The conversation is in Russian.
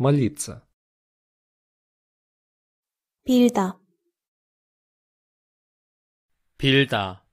молиться. Пильда. Пильда.